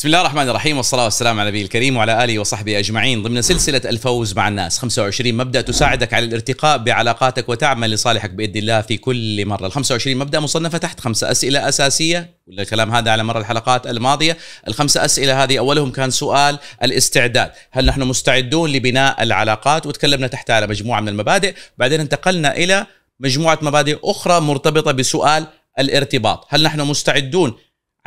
بسم الله الرحمن الرحيم والصلاه والسلام على النبي الكريم وعلى اله وصحبه اجمعين ضمن سلسله الفوز مع الناس 25 مبدا تساعدك على الارتقاء بعلاقاتك وتعمل لصالحك باذن الله في كل مره ال 25 مبدا مصنفه تحت خمسه اسئله اساسيه الكلام هذا على مر الحلقات الماضيه الخمسه اسئله هذه اولهم كان سؤال الاستعداد هل نحن مستعدون لبناء العلاقات وتكلمنا تحتها على مجموعه من المبادئ بعدين انتقلنا الى مجموعه مبادئ اخرى مرتبطه بسؤال الارتباط هل نحن مستعدون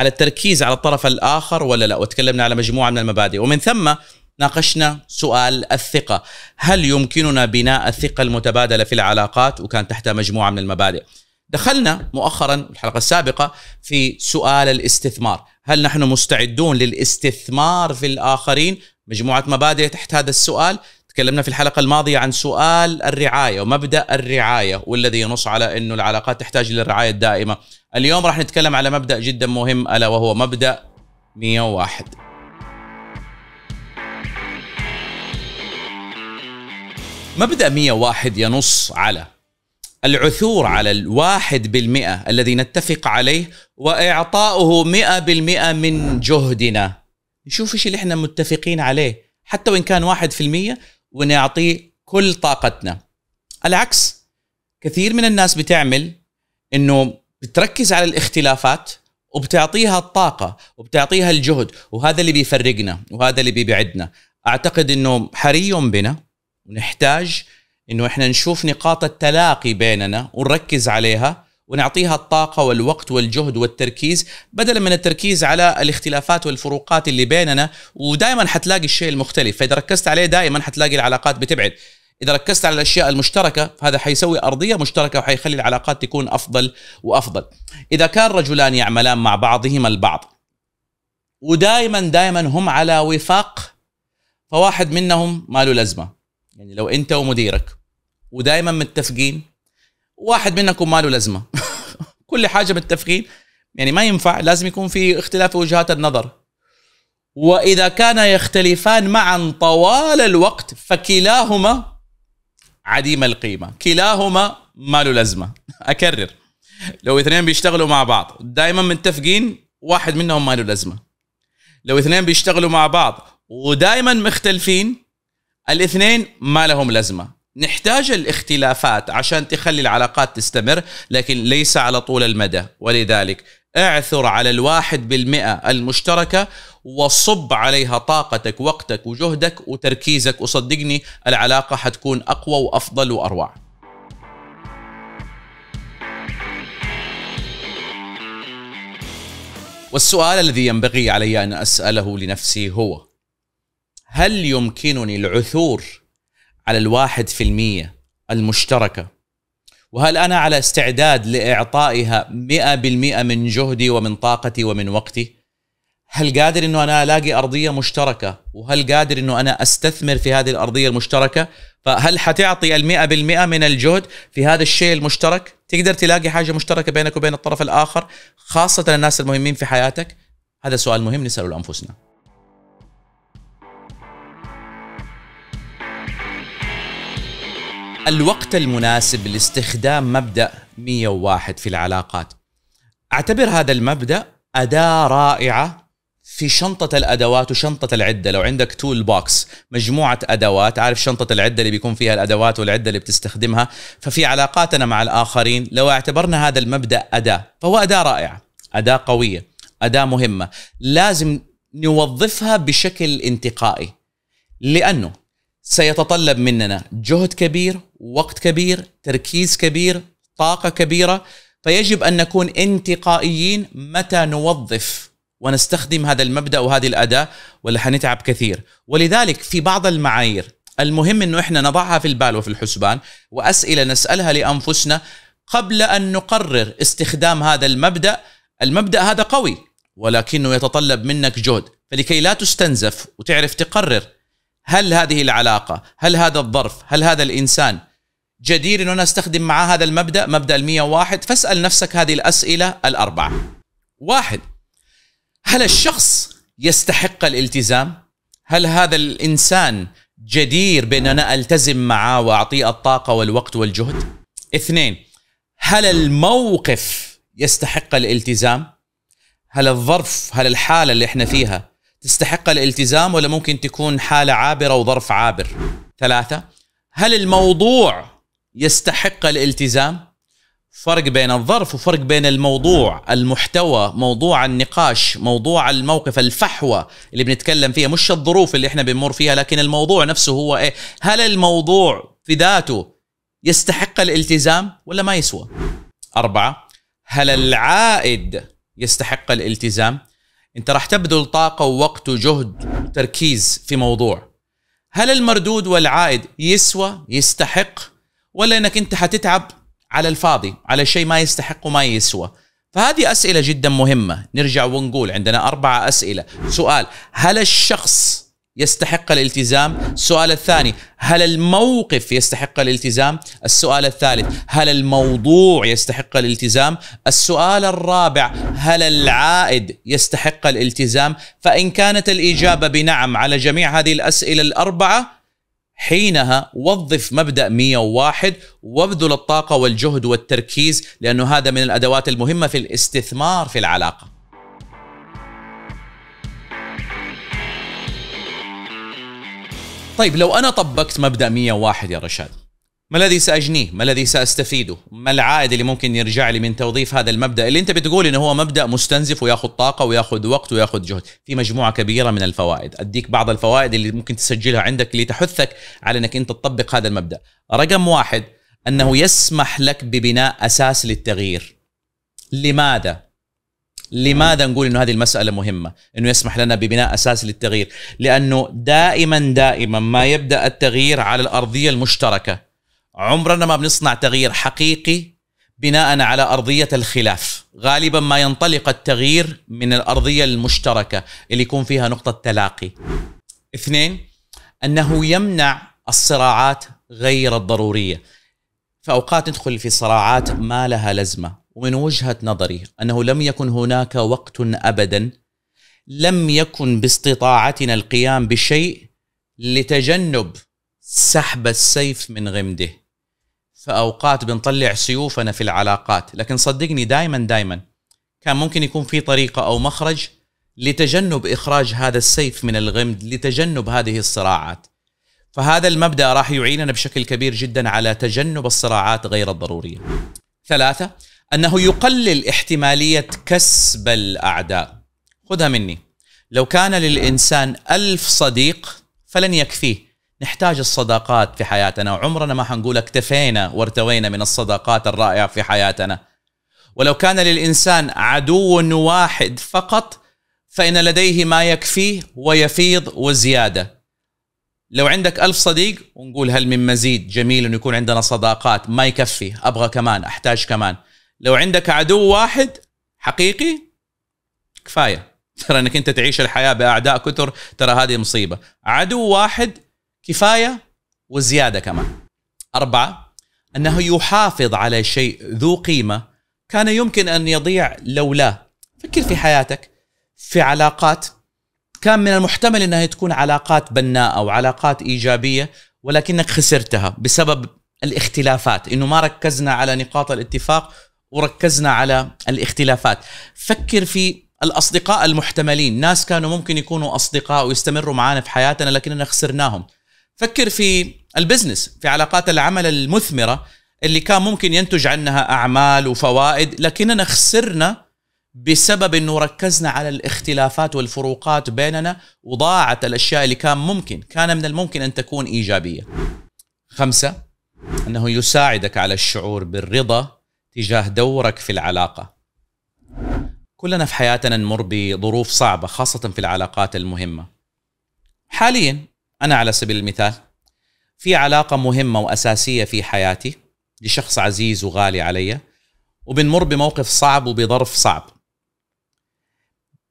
على التركيز على الطرف الاخر ولا لا وتكلمنا على مجموعه من المبادئ ومن ثم ناقشنا سؤال الثقه هل يمكننا بناء الثقه المتبادله في العلاقات وكان تحتها مجموعه من المبادئ دخلنا مؤخرا الحلقه السابقه في سؤال الاستثمار هل نحن مستعدون للاستثمار في الاخرين مجموعه مبادئ تحت هذا السؤال تكلمنا في الحلقه الماضيه عن سؤال الرعايه ومبدا الرعايه والذي ينص على انه العلاقات تحتاج للرعايه الدائمه اليوم راح نتكلم على مبدا جدا مهم الا وهو مبدا 101 مبدا 101 ينص على العثور على الواحد بالمئة الذي نتفق عليه وإعطاؤه مئة بالمئة من جهدنا نشوف إيش اللي إحنا متفقين عليه حتى وإن كان واحد في المية ونعطيه كل طاقتنا العكس كثير من الناس بتعمل انه بتركز على الاختلافات وبتعطيها الطاقة وبتعطيها الجهد وهذا اللي بيفرقنا وهذا اللي بيبعدنا أعتقد أنه حري بنا ونحتاج أنه إحنا نشوف نقاط التلاقي بيننا ونركز عليها ونعطيها الطاقه والوقت والجهد والتركيز بدلا من التركيز على الاختلافات والفروقات اللي بيننا ودائما حتلاقي الشيء المختلف فاذا ركزت عليه دائما حتلاقي العلاقات بتبعد اذا ركزت على الاشياء المشتركه فهذا حيسوي ارضيه مشتركه وحيخلي العلاقات تكون افضل وافضل اذا كان رجلان يعملان مع بعضهما البعض ودائما دائما هم على وفاق فواحد منهم ما له لازمه يعني لو انت ومديرك ودائما متفقين واحد منكم ما له لازمه كل حاجه متفقين يعني ما ينفع لازم يكون في اختلاف وجهات النظر واذا كان يختلفان معا طوال الوقت فكلاهما عديم القيمه كلاهما ما له لازمه اكرر لو اثنين بيشتغلوا مع بعض دائما متفقين واحد منهم ما له لازمه لو اثنين بيشتغلوا مع بعض ودائما مختلفين الاثنين ما لهم لازمه نحتاج الاختلافات عشان تخلي العلاقات تستمر لكن ليس على طول المدى ولذلك اعثر على الواحد بالمئة المشتركة وصب عليها طاقتك وقتك وجهدك وتركيزك وصدقني العلاقة حتكون أقوى وأفضل وأروع والسؤال الذي ينبغي علي أن أسأله لنفسي هو هل يمكنني العثور على الواحد في المية المشتركة وهل أنا على استعداد لإعطائها مئة بالمئة من جهدي ومن طاقتي ومن وقتي؟ هل قادر أنه أنا ألاقي أرضية مشتركة؟ وهل قادر أنه أنا أستثمر في هذه الأرضية المشتركة؟ فهل حتعطي المئة بالمئة من الجهد في هذا الشيء المشترك؟ تقدر تلاقي حاجة مشتركة بينك وبين الطرف الآخر خاصة الناس المهمين في حياتك؟ هذا سؤال مهم نسأله لأنفسنا الوقت المناسب لاستخدام مبدا 101 في العلاقات اعتبر هذا المبدا اداه رائعه في شنطة الأدوات وشنطة العدة لو عندك تول بوكس مجموعة أدوات عارف شنطة العدة اللي بيكون فيها الأدوات والعدة اللي بتستخدمها ففي علاقاتنا مع الآخرين لو اعتبرنا هذا المبدأ أداة فهو أداة رائعة أداة قوية أداة مهمة لازم نوظفها بشكل انتقائي لأنه سيتطلب مننا جهد كبير وقت كبير تركيز كبير طاقه كبيره فيجب ان نكون انتقائيين متى نوظف ونستخدم هذا المبدا وهذه الاداه ولا حنتعب كثير ولذلك في بعض المعايير المهم انه احنا نضعها في البال وفي الحسبان واسئله نسالها لانفسنا قبل ان نقرر استخدام هذا المبدا المبدا هذا قوي ولكنه يتطلب منك جهد فلكي لا تستنزف وتعرف تقرر هل هذه العلاقه هل هذا الظرف هل هذا الانسان جدير أن أنا أستخدم معاه هذا المبدأ مبدأ المية واحد فاسأل نفسك هذه الأسئلة الأربعة واحد هل الشخص يستحق الالتزام؟ هل هذا الإنسان جدير بأن أنا ألتزم معاه وأعطيه الطاقة والوقت والجهد؟ اثنين هل الموقف يستحق الالتزام؟ هل الظرف هل الحالة اللي احنا فيها تستحق الالتزام ولا ممكن تكون حالة عابرة وظرف عابر؟ ثلاثة هل الموضوع يستحق الالتزام فرق بين الظرف وفرق بين الموضوع المحتوى موضوع النقاش موضوع الموقف الفحوى اللي بنتكلم فيها مش الظروف اللي احنا بنمر فيها لكن الموضوع نفسه هو ايه هل الموضوع في ذاته يستحق الالتزام ولا ما يسوى أربعة هل العائد يستحق الالتزام انت راح تبذل طاقة ووقت وجهد وتركيز في موضوع هل المردود والعائد يسوى يستحق ولا انك انت حتتعب على الفاضي على شيء ما يستحق وما يسوى فهذه اسئله جدا مهمه نرجع ونقول عندنا اربعه اسئله سؤال هل الشخص يستحق الالتزام السؤال الثاني هل الموقف يستحق الالتزام السؤال الثالث هل الموضوع يستحق الالتزام السؤال الرابع هل العائد يستحق الالتزام فان كانت الاجابه بنعم على جميع هذه الاسئله الاربعه حينها وظف مبدا 101 وابذل الطاقه والجهد والتركيز لانه هذا من الادوات المهمه في الاستثمار في العلاقه. طيب لو انا طبقت مبدا 101 يا رشاد ما الذي ساجنيه؟ ما الذي ساستفيده؟ ما العائد اللي ممكن يرجع لي من توظيف هذا المبدا اللي انت بتقول انه هو مبدا مستنزف وياخذ طاقه وياخذ وقت وياخذ جهد، في مجموعه كبيره من الفوائد، اديك بعض الفوائد اللي ممكن تسجلها عندك لتحثك على انك انت تطبق هذا المبدا. رقم واحد انه يسمح لك ببناء اساس للتغيير. لماذا؟ لماذا نقول انه هذه المساله مهمه؟ انه يسمح لنا ببناء اساس للتغيير، لانه دائما دائما ما يبدا التغيير على الارضيه المشتركه. عمرنا ما بنصنع تغيير حقيقي بناء على ارضيه الخلاف غالبا ما ينطلق التغيير من الارضيه المشتركه اللي يكون فيها نقطه تلاقي اثنين انه يمنع الصراعات غير الضروريه فاوقات ندخل في صراعات ما لها لزمة ومن وجهه نظري انه لم يكن هناك وقت ابدا لم يكن باستطاعتنا القيام بشيء لتجنب سحب السيف من غمده فاوقات بنطلع سيوفنا في العلاقات لكن صدقني دائما دائما كان ممكن يكون في طريقه او مخرج لتجنب اخراج هذا السيف من الغمد لتجنب هذه الصراعات فهذا المبدا راح يعيننا بشكل كبير جدا على تجنب الصراعات غير الضروريه ثلاثه انه يقلل احتماليه كسب الاعداء خذها مني لو كان للانسان الف صديق فلن يكفيه نحتاج الصداقات في حياتنا وعمرنا ما حنقول اكتفينا وارتوينا من الصداقات الرائعة في حياتنا ولو كان للإنسان عدو واحد فقط فإن لديه ما يكفيه ويفيض وزيادة لو عندك ألف صديق ونقول هل من مزيد جميل أن يكون عندنا صداقات ما يكفي أبغى كمان أحتاج كمان لو عندك عدو واحد حقيقي كفايه ترى انك انت تعيش الحياه باعداء كثر ترى هذه مصيبه عدو واحد كفايه وزياده كمان. اربعه انه يحافظ على شيء ذو قيمه كان يمكن ان يضيع لولاه. فكر في حياتك في علاقات كان من المحتمل انها تكون علاقات بناءه وعلاقات ايجابيه ولكنك خسرتها بسبب الاختلافات انه ما ركزنا على نقاط الاتفاق وركزنا على الاختلافات فكر في الاصدقاء المحتملين ناس كانوا ممكن يكونوا اصدقاء ويستمروا معانا في حياتنا لكننا خسرناهم فكر في البزنس في علاقات العمل المثمرة اللي كان ممكن ينتج عنها أعمال وفوائد لكننا خسرنا بسبب أنه ركزنا على الاختلافات والفروقات بيننا وضاعت الأشياء اللي كان ممكن كان من الممكن أن تكون إيجابية خمسة أنه يساعدك على الشعور بالرضا تجاه دورك في العلاقة كلنا في حياتنا نمر بظروف صعبة خاصة في العلاقات المهمة حاليا انا على سبيل المثال في علاقه مهمه واساسيه في حياتي لشخص عزيز وغالي علي وبنمر بموقف صعب وبظرف صعب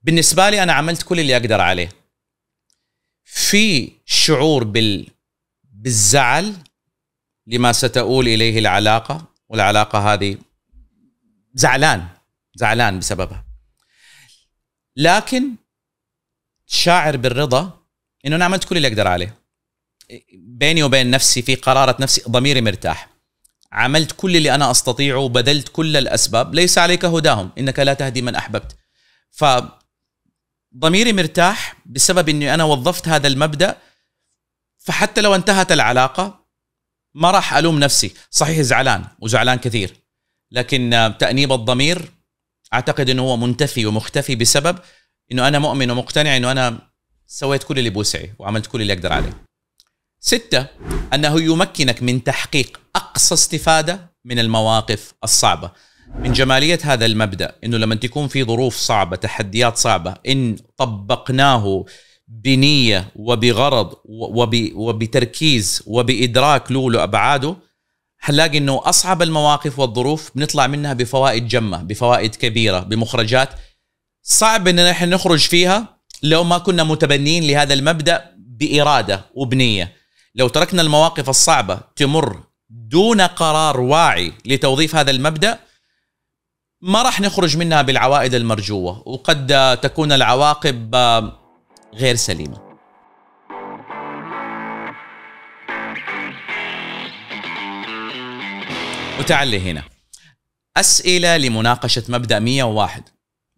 بالنسبه لي انا عملت كل اللي اقدر عليه في شعور بال بالزعل لما ستؤول اليه العلاقه والعلاقه هذه زعلان زعلان بسببها لكن شاعر بالرضا انه انا عملت كل اللي اقدر عليه بيني وبين نفسي في قراره نفسي ضميري مرتاح عملت كل اللي انا استطيعه وبذلت كل الاسباب ليس عليك هداهم انك لا تهدي من احببت ف ضميري مرتاح بسبب اني انا وظفت هذا المبدا فحتى لو انتهت العلاقه ما راح الوم نفسي صحيح زعلان وزعلان كثير لكن تانيب الضمير اعتقد انه هو منتفي ومختفي بسبب انه انا مؤمن ومقتنع انه انا سويت كل اللي بوسعي وعملت كل اللي اقدر عليه. ستة انه يمكنك من تحقيق اقصى استفاده من المواقف الصعبه. من جماليه هذا المبدا انه لما تكون في ظروف صعبه، تحديات صعبه، ان طبقناه بنيه وبغرض وب... وبتركيز وبادراك له لابعاده حنلاقي انه اصعب المواقف والظروف بنطلع منها بفوائد جمه، بفوائد كبيره، بمخرجات صعب ان احنا نخرج فيها لو ما كنا متبنيين لهذا المبدا باراده وبنيه لو تركنا المواقف الصعبه تمر دون قرار واعي لتوظيف هذا المبدا ما راح نخرج منها بالعوائد المرجوه وقد تكون العواقب غير سليمه وتعلي هنا أسئلة لمناقشة مبدأ 101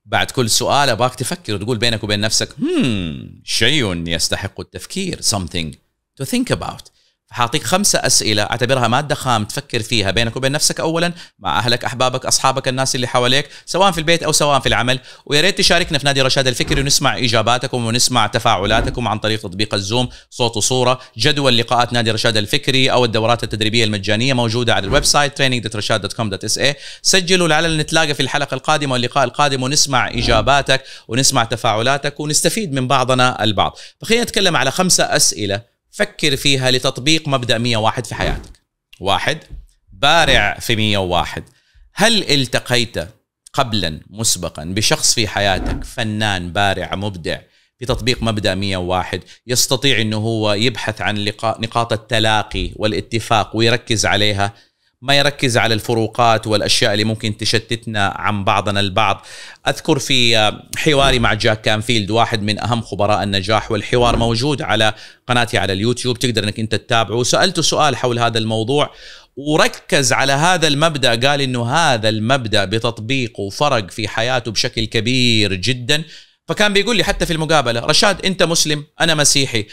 بعد كل سؤال ابغاك تفكر وتقول بينك وبين نفسك هم hmm، شيء يستحق التفكير something to think about حاعطيك خمسة أسئلة اعتبرها مادة خام تفكر فيها بينك وبين نفسك أولا مع أهلك أحبابك أصحابك الناس اللي حواليك سواء في البيت أو سواء في العمل ويا ريت تشاركنا في نادي رشاد الفكري ونسمع إجاباتكم ونسمع تفاعلاتكم عن طريق تطبيق الزوم صوت وصورة جدول لقاءات نادي رشاد الفكري أو الدورات التدريبية المجانية موجودة على الويب سايت training.rashad.com.sa سجلوا لعلنا نتلاقى في الحلقة القادمة واللقاء القادم ونسمع إجاباتك ونسمع تفاعلاتك ونستفيد من بعضنا البعض فخلينا نتكلم على خمسة أسئلة فكر فيها لتطبيق مبدا 101 في حياتك واحد بارع في 101 هل التقيت قبلا مسبقا بشخص في حياتك فنان بارع مبدع بتطبيق مبدا 101 يستطيع انه هو يبحث عن لقاء نقاط التلاقي والاتفاق ويركز عليها ما يركز على الفروقات والاشياء اللي ممكن تشتتنا عن بعضنا البعض اذكر في حواري مع جاك كانفيلد واحد من اهم خبراء النجاح والحوار موجود على قناتي على اليوتيوب تقدر انك انت تتابعه سالته سؤال حول هذا الموضوع وركز على هذا المبدا قال انه هذا المبدا بتطبيقه فرق في حياته بشكل كبير جدا فكان بيقول لي حتى في المقابله رشاد انت مسلم انا مسيحي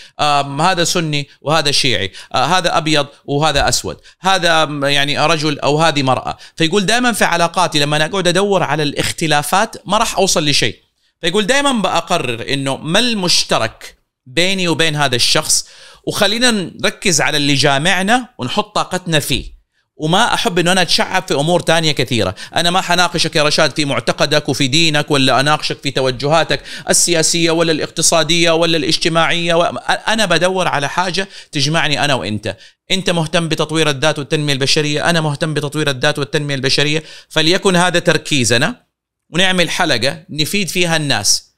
هذا سني وهذا شيعي هذا ابيض وهذا اسود هذا يعني رجل او هذه مراه فيقول دائما في علاقاتي لما انا اقعد ادور على الاختلافات ما راح اوصل لشيء فيقول دائما بقرر انه ما المشترك بيني وبين هذا الشخص وخلينا نركز على اللي جامعنا ونحط طاقتنا فيه وما احب انه انا اتشعب في امور تانية كثيره، انا ما حناقشك يا رشاد في معتقدك وفي دينك ولا اناقشك في توجهاتك السياسيه ولا الاقتصاديه ولا الاجتماعيه، و... انا بدور على حاجه تجمعني انا وانت، انت مهتم بتطوير الذات والتنميه البشريه، انا مهتم بتطوير الذات والتنميه البشريه، فليكن هذا تركيزنا ونعمل حلقه نفيد فيها الناس.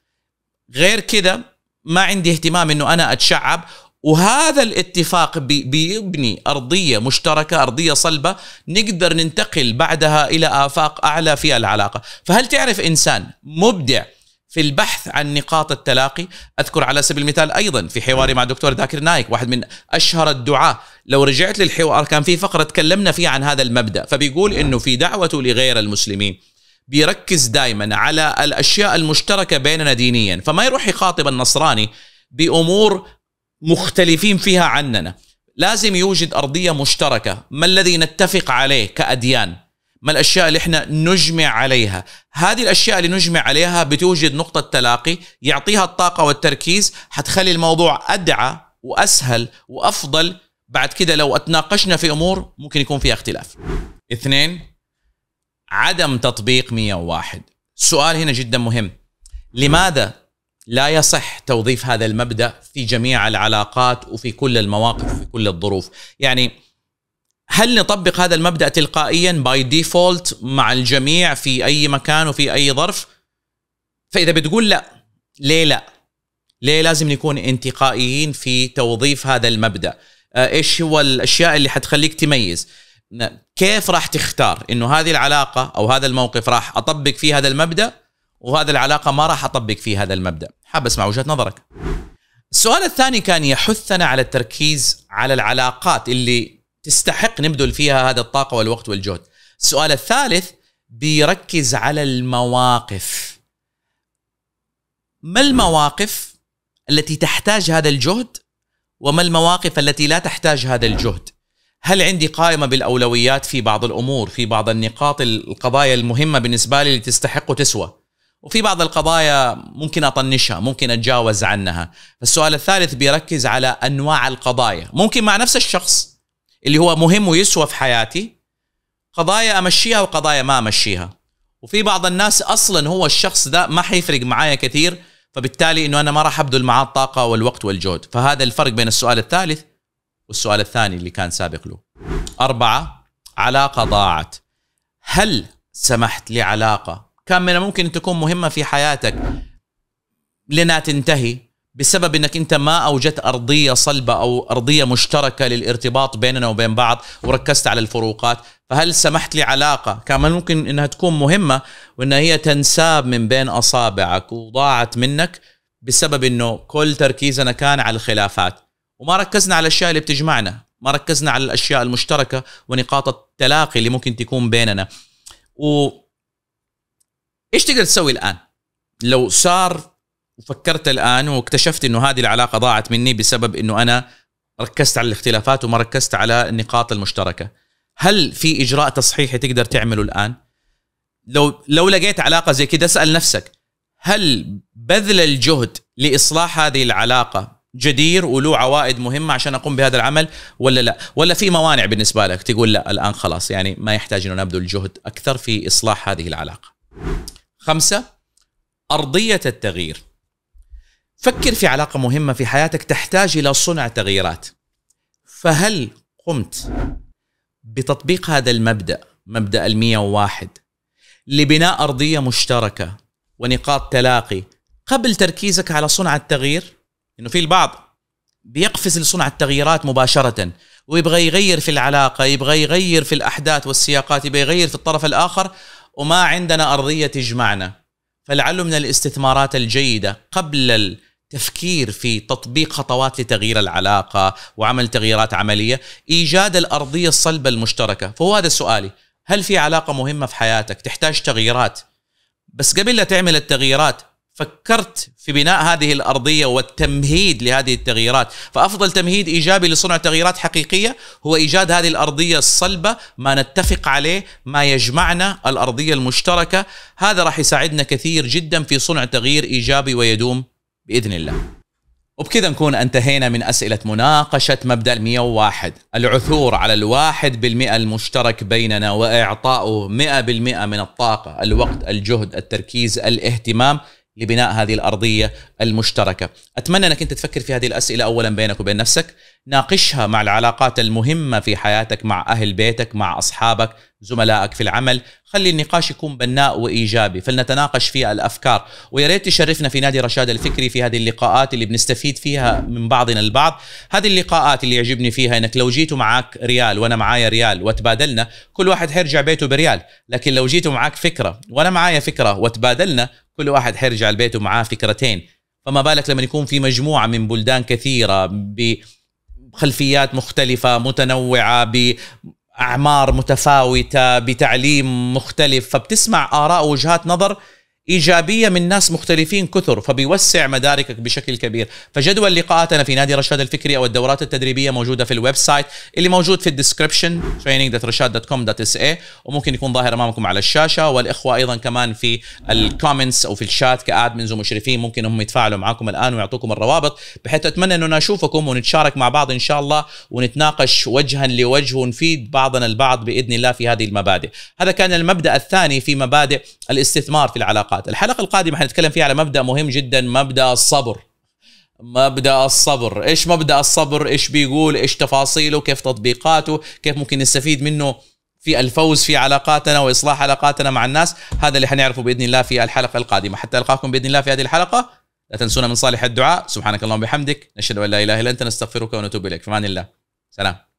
غير كذا ما عندي اهتمام انه انا اتشعب وهذا الاتفاق بيبني أرضية مشتركة أرضية صلبة نقدر ننتقل بعدها إلى آفاق أعلى في العلاقة فهل تعرف إنسان مبدع في البحث عن نقاط التلاقي أذكر على سبيل المثال أيضا في حواري مع دكتور ذاكر نايك واحد من أشهر الدعاة لو رجعت للحوار كان في فقرة تكلمنا فيها عن هذا المبدأ فبيقول نعم. أنه في دعوته لغير المسلمين بيركز دائما على الأشياء المشتركة بيننا دينيا فما يروح يخاطب النصراني بأمور مختلفين فيها عننا لازم يوجد أرضية مشتركة ما الذي نتفق عليه كأديان ما الأشياء اللي احنا نجمع عليها هذه الأشياء اللي نجمع عليها بتوجد نقطة تلاقي يعطيها الطاقة والتركيز حتخلي الموضوع أدعى وأسهل وأفضل بعد كده لو اتناقشنا في أمور ممكن يكون فيها اختلاف اثنين عدم تطبيق 101 سؤال هنا جدا مهم لماذا لا يصح توظيف هذا المبدا في جميع العلاقات وفي كل المواقف وفي كل الظروف يعني هل نطبق هذا المبدا تلقائيا باي ديفولت مع الجميع في اي مكان وفي اي ظرف فاذا بتقول لا ليه لا ليه لازم نكون انتقائيين في توظيف هذا المبدا آه، ايش هو الاشياء اللي حتخليك تميز كيف راح تختار انه هذه العلاقه او هذا الموقف راح اطبق فيه هذا المبدا وهذه العلاقه ما راح اطبق فيه هذا المبدا حاب اسمع وجهه نظرك السؤال الثاني كان يحثنا على التركيز على العلاقات اللي تستحق نبذل فيها هذا الطاقه والوقت والجهد السؤال الثالث بيركز على المواقف ما المواقف التي تحتاج هذا الجهد وما المواقف التي لا تحتاج هذا الجهد هل عندي قائمة بالأولويات في بعض الأمور في بعض النقاط القضايا المهمة بالنسبة لي اللي تستحق وتسوى وفي بعض القضايا ممكن اطنشها ممكن اتجاوز عنها السؤال الثالث بيركز على انواع القضايا ممكن مع نفس الشخص اللي هو مهم ويسوى في حياتي قضايا امشيها وقضايا ما امشيها وفي بعض الناس اصلا هو الشخص ده ما حيفرق معايا كثير فبالتالي انه انا ما راح ابذل معاه الطاقه والوقت والجهد فهذا الفرق بين السؤال الثالث والسؤال الثاني اللي كان سابق له أربعة علاقة ضاعت هل سمحت لعلاقة كان من الممكن أن تكون مهمة في حياتك لنا تنتهي بسبب انك انت ما اوجدت ارضيه صلبه او ارضيه مشتركه للارتباط بيننا وبين بعض وركزت على الفروقات، فهل سمحت لعلاقه كان ممكن انها تكون مهمه وانها هي تنساب من بين اصابعك وضاعت منك بسبب انه كل تركيزنا كان على الخلافات وما ركزنا على الاشياء اللي بتجمعنا، ما ركزنا على الاشياء المشتركه ونقاط التلاقي اللي ممكن تكون بيننا. و ايش تقدر تسوي الان؟ لو صار وفكرت الان واكتشفت انه هذه العلاقه ضاعت مني بسبب انه انا ركزت على الاختلافات وما ركزت على النقاط المشتركه هل في اجراء تصحيحي تقدر تعمله الان لو لو لقيت علاقه زي كذا اسال نفسك هل بذل الجهد لاصلاح هذه العلاقه جدير وله عوائد مهمه عشان اقوم بهذا العمل ولا لا ولا في موانع بالنسبه لك تقول لا الان خلاص يعني ما يحتاج انه نبذل جهد اكثر في اصلاح هذه العلاقه خمسة أرضية التغيير فكر في علاقة مهمة في حياتك تحتاج إلى صنع تغييرات فهل قمت بتطبيق هذا المبدأ مبدأ المية وواحد لبناء أرضية مشتركة ونقاط تلاقي قبل تركيزك على صنع التغيير انه في البعض بيقفز لصنع التغييرات مباشرة ويبغى يغير في العلاقة يبغى يغير في الأحداث والسياقات يبغى يغير في الطرف الآخر وما عندنا ارضيه تجمعنا فلعله من الاستثمارات الجيده قبل التفكير في تطبيق خطوات لتغيير العلاقه وعمل تغييرات عمليه ايجاد الارضيه الصلبه المشتركه فهو هذا سؤالي هل في علاقه مهمه في حياتك تحتاج تغييرات بس قبل لا تعمل التغييرات فكرت في بناء هذه الارضيه والتمهيد لهذه التغييرات، فافضل تمهيد ايجابي لصنع تغييرات حقيقيه هو ايجاد هذه الارضيه الصلبه، ما نتفق عليه، ما يجمعنا، الارضيه المشتركه، هذا راح يساعدنا كثير جدا في صنع تغيير ايجابي ويدوم باذن الله. وبكذا نكون انتهينا من اسئله مناقشه مبدا 101 العثور على الواحد بالمئة المشترك بيننا واعطائه 100% من الطاقه، الوقت، الجهد، التركيز، الاهتمام لبناء هذه الارضيه المشتركه. اتمنى انك انت تفكر في هذه الاسئله اولا بينك وبين نفسك، ناقشها مع العلاقات المهمه في حياتك مع اهل بيتك، مع اصحابك، زملائك في العمل خلي النقاش يكون بناء وايجابي فلنتناقش في الافكار ويا ريت تشرفنا في نادي رشاد الفكري في هذه اللقاءات اللي بنستفيد فيها من بعضنا البعض هذه اللقاءات اللي يعجبني فيها انك لو جيتوا معك ريال وانا معايا ريال وتبادلنا كل واحد حيرجع بيته بريال لكن لو جيتوا معك فكره وانا معايا فكره وتبادلنا كل واحد حيرجع لبيته معاه فكرتين فما بالك لما يكون في مجموعه من بلدان كثيره بخلفيات مختلفة متنوعة اعمار متفاوته بتعليم مختلف فبتسمع اراء ووجهات نظر ايجابيه من ناس مختلفين كثر فبيوسع مداركك بشكل كبير، فجدول لقاءاتنا في نادي رشاد الفكري او الدورات التدريبيه موجوده في الويب سايت اللي موجود في الديسكربشن training.rashad.com.sa وممكن يكون ظاهر امامكم على الشاشه والاخوه ايضا كمان في الكومنتس او في الشات كادمنز ومشرفين ممكن هم يتفاعلوا معكم الان ويعطوكم الروابط بحيث اتمنى انه نشوفكم ونتشارك مع بعض ان شاء الله ونتناقش وجها لوجه ونفيد بعضنا البعض باذن الله في هذه المبادئ. هذا كان المبدا الثاني في مبادئ الاستثمار في العلاقات الحلقات الحلقه القادمه حنتكلم فيها على مبدا مهم جدا مبدا الصبر مبدا الصبر ايش مبدا الصبر ايش بيقول ايش تفاصيله كيف تطبيقاته كيف ممكن نستفيد منه في الفوز في علاقاتنا واصلاح علاقاتنا مع الناس هذا اللي حنعرفه باذن الله في الحلقه القادمه حتى القاكم باذن الله في هذه الحلقه لا تنسونا من صالح الدعاء سبحانك اللهم وبحمدك نشهد ان لا اله الا انت نستغفرك ونتوب اليك في امان الله سلام